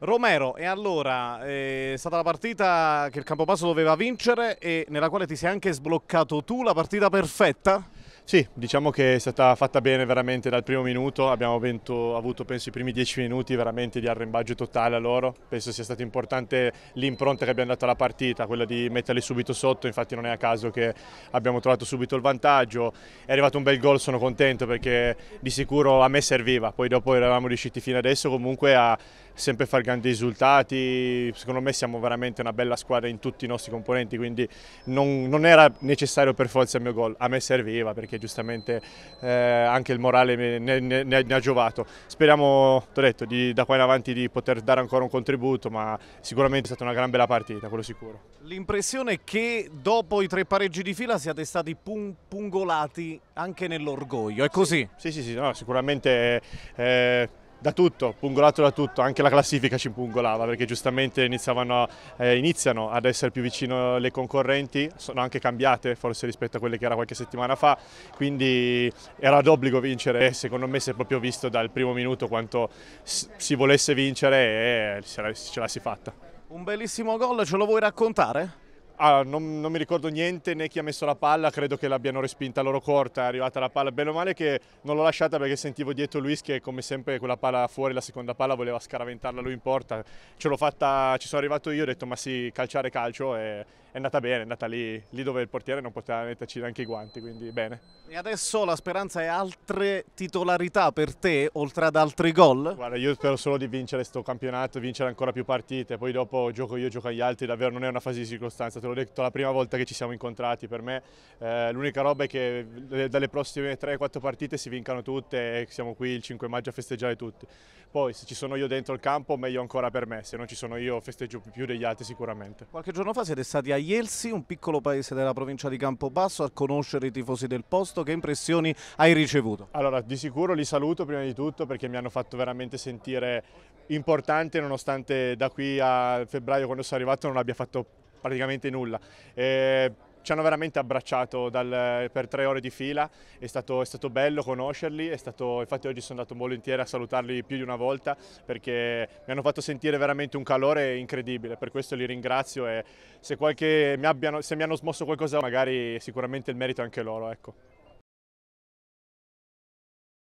Romero, e allora eh, è stata la partita che il Campobasso doveva vincere e nella quale ti sei anche sbloccato tu la partita perfetta? Sì, diciamo che è stata fatta bene veramente dal primo minuto, abbiamo avento, avuto penso i primi dieci minuti veramente di arrembaggio totale a loro, penso sia stata importante l'impronta che abbiamo dato alla partita, quella di metterli subito sotto, infatti non è a caso che abbiamo trovato subito il vantaggio, è arrivato un bel gol, sono contento perché di sicuro a me serviva, poi dopo eravamo riusciti fino adesso comunque a sempre fare grandi risultati, secondo me siamo veramente una bella squadra in tutti i nostri componenti, quindi non, non era necessario per forza il mio gol, a me serviva perché giustamente eh, anche il morale ne, ne, ne ha giovato. Speriamo, ti ho detto, di, da qua in avanti di poter dare ancora un contributo, ma sicuramente è stata una gran bella partita, quello sicuro. L'impressione è che dopo i tre pareggi di fila siate stati pung pungolati anche nell'orgoglio, è così? Sì, sì, sì, no, sicuramente... Eh, da tutto, pungolato da tutto, anche la classifica ci pungolava perché giustamente a, eh, iniziano ad essere più vicino le concorrenti, sono anche cambiate forse rispetto a quelle che era qualche settimana fa, quindi era d'obbligo vincere e secondo me si è proprio visto dal primo minuto quanto si volesse vincere e ce la si fatta. Un bellissimo gol, ce lo vuoi raccontare? Ah, non, non, mi ricordo niente né chi ha messo la palla, credo che l'abbiano respinta loro corta, è arrivata la palla, bello male che non l'ho lasciata perché sentivo dietro Luis che come sempre quella palla fuori, la seconda palla voleva scaraventarla lui in porta, ce l'ho fatta, ci sono arrivato io, ho detto ma sì calciare calcio e è andata bene, è andata lì, lì dove il portiere non poteva metterci neanche i guanti, quindi bene. E adesso la speranza è altre titolarità per te, oltre ad altri gol? Guarda, io spero solo di vincere questo campionato, vincere ancora più partite, poi dopo gioco io, gioco agli altri, davvero non è una fase di circostanza, te l'ho detto la prima volta che ci siamo incontrati, per me eh, l'unica roba è che dalle prossime 3-4 partite si vincano tutte e siamo qui il 5 maggio a festeggiare tutti. Poi se ci sono io dentro il campo meglio ancora per me, se non ci sono io festeggio più degli altri sicuramente. Qualche giorno fa siete stati agli Ielsi, un piccolo paese della provincia di Campobasso, a conoscere i tifosi del posto. Che impressioni hai ricevuto? Allora, di sicuro li saluto prima di tutto perché mi hanno fatto veramente sentire importante nonostante da qui a febbraio quando sono arrivato non abbia fatto praticamente nulla. Eh, ci hanno veramente abbracciato dal, per tre ore di fila, è stato, è stato bello conoscerli, stato, infatti oggi sono andato volentieri a salutarli più di una volta perché mi hanno fatto sentire veramente un calore incredibile, per questo li ringrazio e se, qualche, mi, abbiano, se mi hanno smosso qualcosa magari sicuramente il merito è anche loro. Ecco.